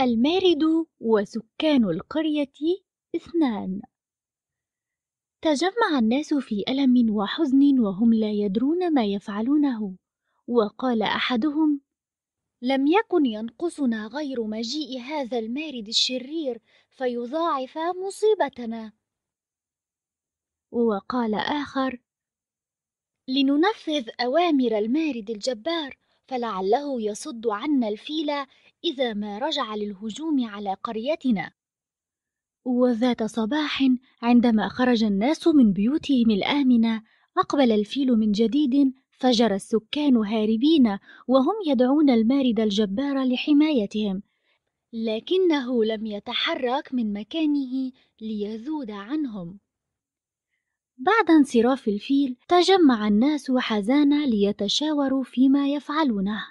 المارد وسكان القرية اثنان تجمع الناس في ألم وحزن وهم لا يدرون ما يفعلونه وقال أحدهم لم يكن ينقصنا غير مجيء هذا المارد الشرير فيضاعف مصيبتنا وقال آخر لننفذ أوامر المارد الجبار فلعله يصد عنا الفيل إذا ما رجع للهجوم على قريتنا وذات صباح عندما خرج الناس من بيوتهم الآمنة أقبل الفيل من جديد فجر السكان هاربين وهم يدعون المارد الجبار لحمايتهم لكنه لم يتحرك من مكانه ليذود عنهم بعد انصراف الفيل تجمع الناس حزانا ليتشاوروا فيما يفعلونه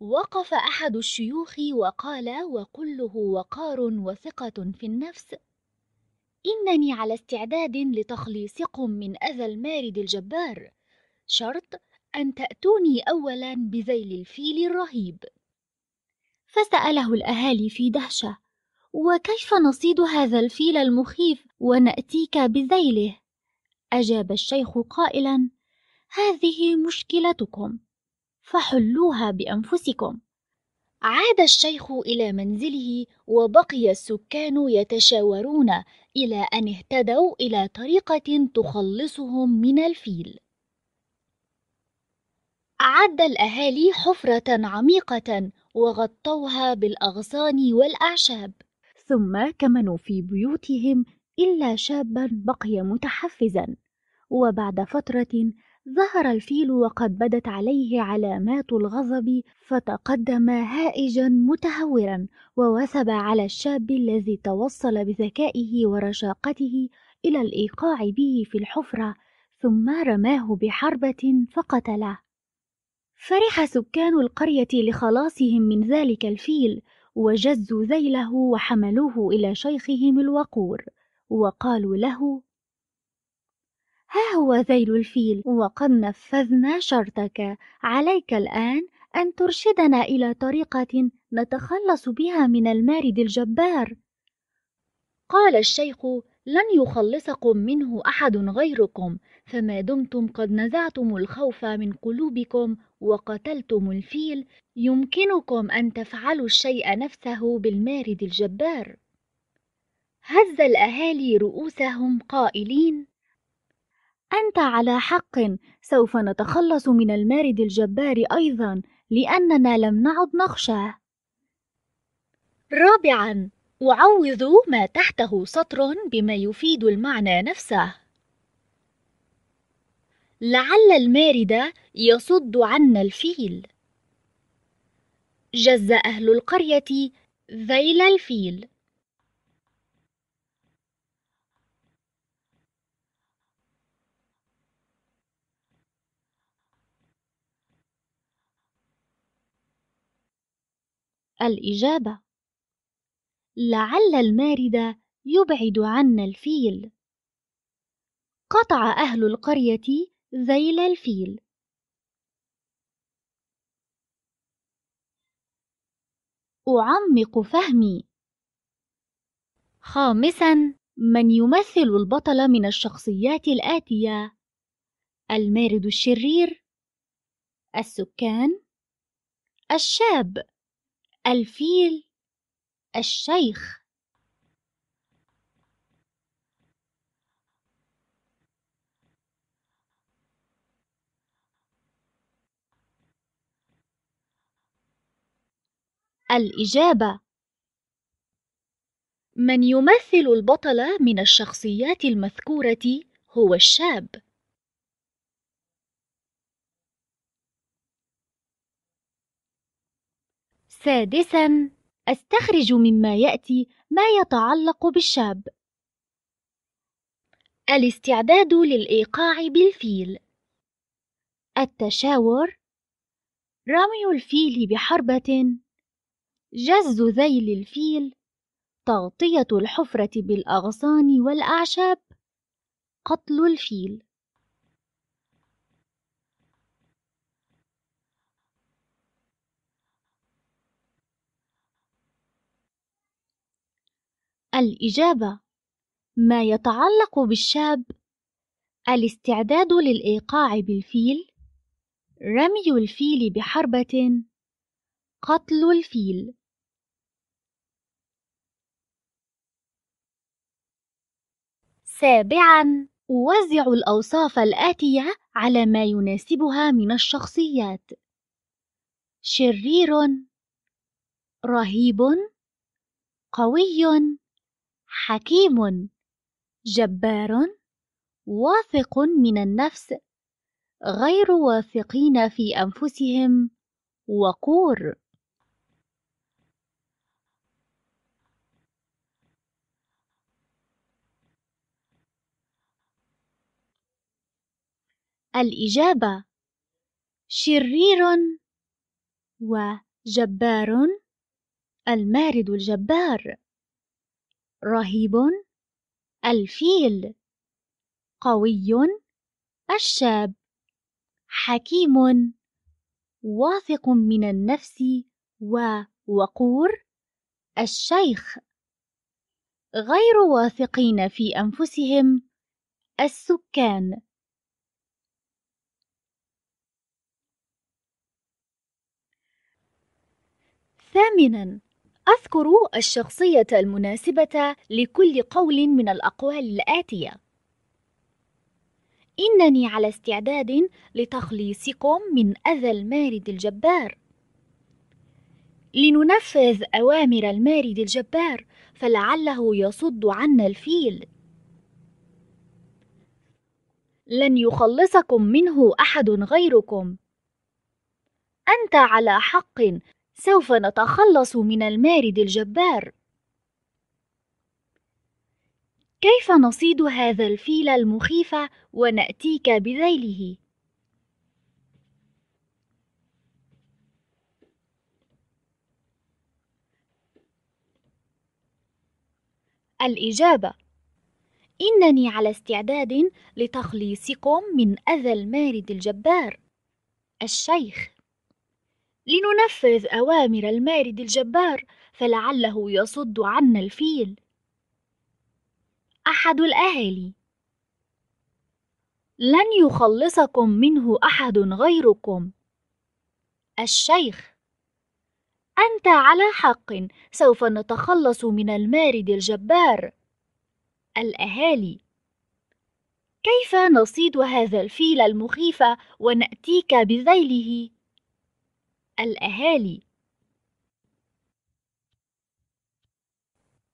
وقف احد الشيوخ وقال وكله وقار وثقه في النفس انني على استعداد لتخليصكم من اذى المارد الجبار شرط ان تاتوني اولا بذيل الفيل الرهيب فساله الاهالي في دهشه وكيف نصيد هذا الفيل المخيف وناتيك بذيله أجاب الشيخ قائلا: هذه مشكلتكم، فحلوها بأنفسكم. عاد الشيخ إلى منزله وبقي السكان يتشاورون إلى أن اهتدوا إلى طريقة تخلصهم من الفيل. أعد الأهالي حفرة عميقة وغطوها بالأغصان والأعشاب، ثم كمنوا في بيوتهم إلا شابا بقي متحفزا وبعد فترة ظهر الفيل وقد بدت عليه علامات الغضب فتقدم هائجا متهورا ووثب على الشاب الذي توصل بذكائه ورشاقته إلى الإيقاع به في الحفرة ثم رماه بحربة فقتله فرح سكان القرية لخلاصهم من ذلك الفيل وجزوا ذيله وحملوه إلى شيخهم الوقور وقالوا له ها هو ذيل الفيل وقد نفذنا شرطك عليك الآن أن ترشدنا إلى طريقة نتخلص بها من المارد الجبار قال الشيخ لن يخلصكم منه أحد غيركم فما دمتم قد نزعتم الخوف من قلوبكم وقتلتم الفيل يمكنكم أن تفعلوا الشيء نفسه بالمارد الجبار هز الأهالي رؤوسهم قائلين أنت على حق سوف نتخلص من المارد الجبار أيضا لأننا لم نعد نخشاه رابعا أعوض ما تحته سطر بما يفيد المعنى نفسه لعل المارد يصد عنا الفيل جز أهل القرية ذيل الفيل الإجابة لعل المارد يبعد عنا الفيل قطع أهل القرية ذيل الفيل أعمق فهمي خامساً من يمثل البطل من الشخصيات الآتية المارد الشرير السكان الشاب الفيل الشيخ الإجابة من يمثل البطل من الشخصيات المذكورة هو الشاب سادسا أستخرج مما يأتي ما يتعلق بالشاب الاستعداد للإيقاع بالفيل التشاور رمي الفيل بحربة جز ذيل الفيل تغطية الحفرة بالأغصان والأعشاب قتل الفيل الإجابة ما يتعلق بالشاب الاستعداد للإيقاع بالفيل رمي الفيل بحربة قتل الفيل سابعاً أوزع الأوصاف الآتية على ما يناسبها من الشخصيات شرير رهيب قوي حكيم جبار واثق من النفس غير واثقين في انفسهم وقور الاجابه شرير وجبار المارد الجبار رهيب الفيل قوي الشاب حكيم واثق من النفس ووقور الشيخ غير واثقين في انفسهم السكان ثامنا أذكر الشخصية المناسبة لكل قول من الأقوال الآتية: إنني على استعداد لتخليصكم من أذى المارد الجبار. لننفذ أوامر المارد الجبار، فلعله يصد عنا الفيل. لن يخلصكم منه أحد غيركم. أنت على حق سوف نتخلص من المارد الجبار كيف نصيد هذا الفيل المخيف وناتيك بذيله الاجابه انني على استعداد لتخليصكم من اذى المارد الجبار الشيخ لننفذ أوامر المارد الجبار فلعله يصد عنا الفيل أحد الأهالي لن يخلصكم منه أحد غيركم الشيخ أنت على حق سوف نتخلص من المارد الجبار الأهالي كيف نصيد هذا الفيل المخيف ونأتيك بذيله؟ الأهالي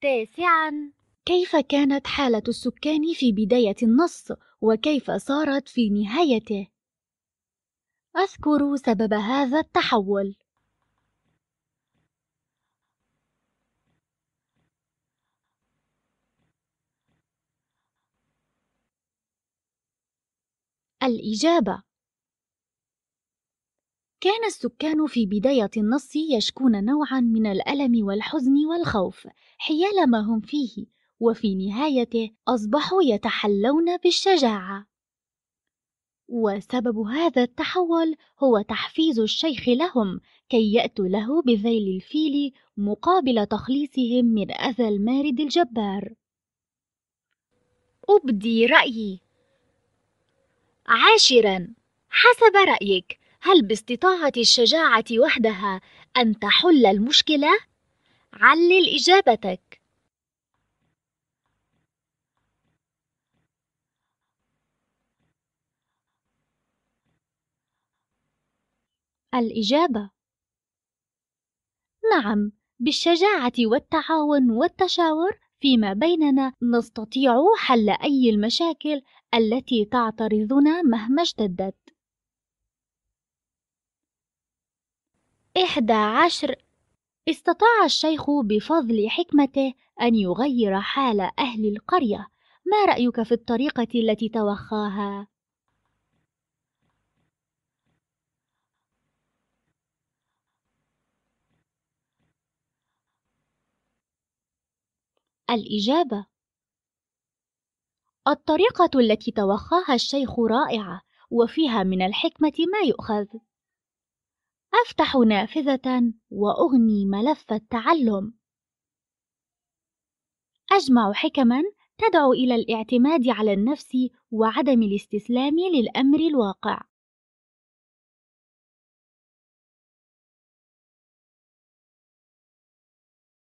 تاسعا كيف كانت حالة السكان في بداية النص وكيف صارت في نهايته؟ أذكر سبب هذا التحول الإجابة كان السكان في بداية النص يشكون نوعا من الألم والحزن والخوف حيال ما هم فيه وفي نهايته أصبحوا يتحلون بالشجاعة وسبب هذا التحول هو تحفيز الشيخ لهم كي يأتوا له بذيل الفيل مقابل تخليصهم من أذى المارد الجبار أبدي رأيي عاشرا حسب رأيك هل باستطاعة الشجاعة وحدها أن تحل المشكلة؟ علل إجابتك الإجابة نعم بالشجاعة والتعاون والتشاور فيما بيننا نستطيع حل أي المشاكل التي تعترضنا مهما اشتدت إحدى عشر استطاع الشيخ بفضل حكمته أن يغير حال أهل القرية ما رأيك في الطريقة التي توخاها؟ الإجابة الطريقة التي توخاها الشيخ رائعة وفيها من الحكمة ما يؤخذ أفتح نافذة وأغني ملف التعلم أجمع حكمًا تدعو إلى الاعتماد على النفس وعدم الاستسلام للأمر الواقع